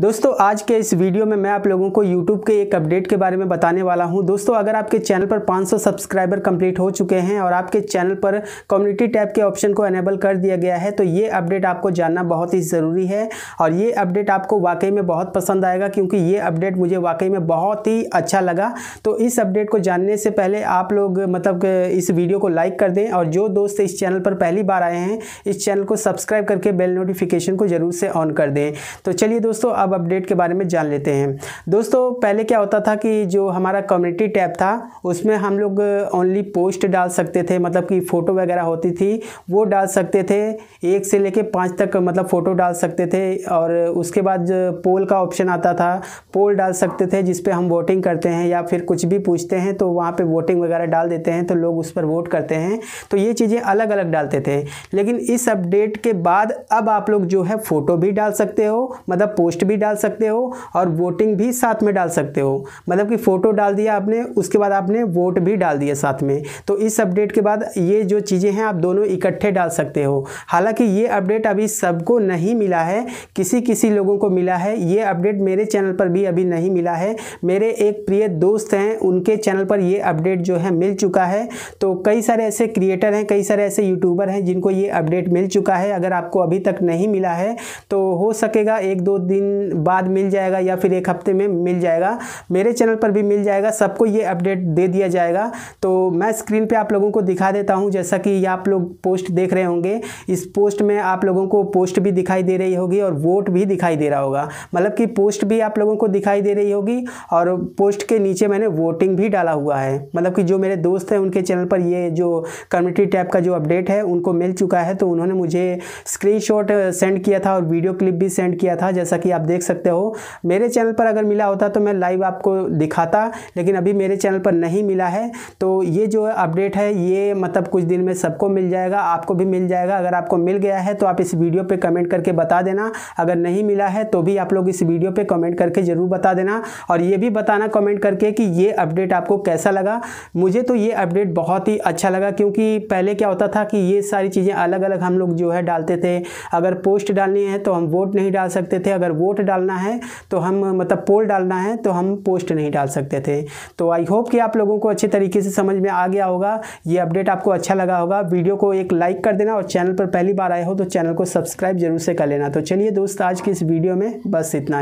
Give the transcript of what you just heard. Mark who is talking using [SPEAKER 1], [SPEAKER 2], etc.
[SPEAKER 1] दोस्तों आज के इस वीडियो में मैं आप लोगों को यूट्यूब के एक अपडेट के बारे में बताने वाला हूं दोस्तों अगर आपके चैनल पर 500 सब्सक्राइबर कंप्लीट हो चुके हैं और आपके चैनल पर कम्युनिटी टैब के ऑप्शन को एनेबल कर दिया गया है तो ये अपडेट आपको जानना बहुत ही ज़रूरी है और ये अपडेट आपको वाकई में बहुत पसंद आएगा क्योंकि ये अपडेट मुझे वाकई में बहुत ही अच्छा लगा तो इस अपडेट को जानने से पहले आप लोग मतलब इस वीडियो को लाइक कर दें और जो दोस्त इस चैनल पर पहली बार आए हैं इस चैनल को सब्सक्राइब करके बेल नोटिफिकेशन को ज़रूर से ऑन कर दें तो चलिए दोस्तों अब अब अपडेट के बारे में जान लेते हैं दोस्तों पहले क्या होता था कि जो हमारा कम्युनिटी टैब था उसमें हम लोग ओनली पोस्ट डाल सकते थे मतलब कि फ़ोटो वगैरह होती थी वो डाल सकते थे एक से लेके पाँच तक मतलब फ़ोटो डाल सकते थे और उसके बाद पोल का ऑप्शन आता था पोल डाल सकते थे जिस हम वोटिंग करते हैं या फिर कुछ भी पूछते हैं तो वहाँ पर वोटिंग वगैरह डाल देते हैं तो लोग उस पर वोट करते हैं तो ये चीज़ें अलग अलग डालते थे लेकिन इस अपडेट के बाद अब आप लोग जो है फ़ोटो भी डाल सकते हो मतलब पोस्ट भी डाल सकते हो और वोटिंग भी साथ में डाल सकते हो मतलब कि फ़ोटो डाल दिया आपने उसके बाद आपने वोट भी डाल दिया साथ में तो इस अपडेट के बाद ये जो चीज़ें हैं आप दोनों इकट्ठे डाल सकते हो हालांकि ये अपडेट अभी सबको नहीं मिला है किसी किसी लोगों को मिला है ये अपडेट मेरे चैनल पर भी अभी नहीं मिला है मेरे एक प्रिय दोस्त हैं उनके चैनल पर ये अपडेट जो है मिल चुका है तो कई सारे ऐसे क्रिएटर हैं कई सारे ऐसे यूट्यूबर हैं जिनको ये अपडेट मिल चुका है अगर आपको अभी तक नहीं मिला है तो हो सकेगा एक दो दिन बाद मिल जाएगा या फिर एक हफ्ते में मिल जाएगा मेरे चैनल पर भी मिल जाएगा सबको ये अपडेट दे दिया जाएगा तो मैं स्क्रीन पे आप लोगों को दिखा देता हूँ जैसा कि आप लोग पोस्ट देख रहे होंगे इस पोस्ट में आप लोगों को पोस्ट भी दिखाई दे रही होगी और वोट भी दिखाई दे रहा होगा मतलब कि पोस्ट भी आप लोगों को दिखाई दे रही होगी और पोस्ट के नीचे मैंने वोटिंग भी डाला हुआ है मतलब कि जो मेरे दोस्त हैं उनके चैनल पर ये जो कम्युनिटी टैब का जो अपडेट है उनको मिल चुका है तो उन्होंने मुझे स्क्रीनशॉट सेंड किया था और वीडियो क्लिप भी सेंड किया था जैसा कि आप देख सकते हो मेरे चैनल पर अगर मिला होता तो मैं लाइव आपको दिखाता लेकिन अभी मेरे चैनल पर नहीं मिला है तो ये जो अपडेट है ये मतलब कुछ दिन में सबको मिल जाएगा आपको भी मिल जाएगा अगर आपको मिल गया है तो आप इस वीडियो पर कमेंट करके बता देना अगर नहीं मिला है तो भी आप लोग इस वीडियो पर कमेंट करके ज़रूर बता देना और ये भी बताना कमेंट करके कि ये अपडेट आपको कैसा लगा मुझे तो ये अपडेट बहुत ही अच्छा लगा क्योंकि पहले क्या होता था कि ये सारी चीज़ें अलग अलग हम लोग जो है डालते थे अगर पोस्ट डालनी है तो हम वोट नहीं डाल सकते थे अगर वोट वोट डालना है तो हम मतलब पोल डालना है तो हम पोस्ट नहीं डाल सकते थे तो आई होप कि आप लोगों को अच्छे तरीके से समझ में आ गया होगा ये अपडेट आपको अच्छा लगा होगा वीडियो को एक लाइक कर देना और चैनल पर पहली बार आए हो तो चैनल को सब्सक्राइब जरूर से कर लेना तो चलिए दोस्त आज की इस वीडियो में बस इतना ही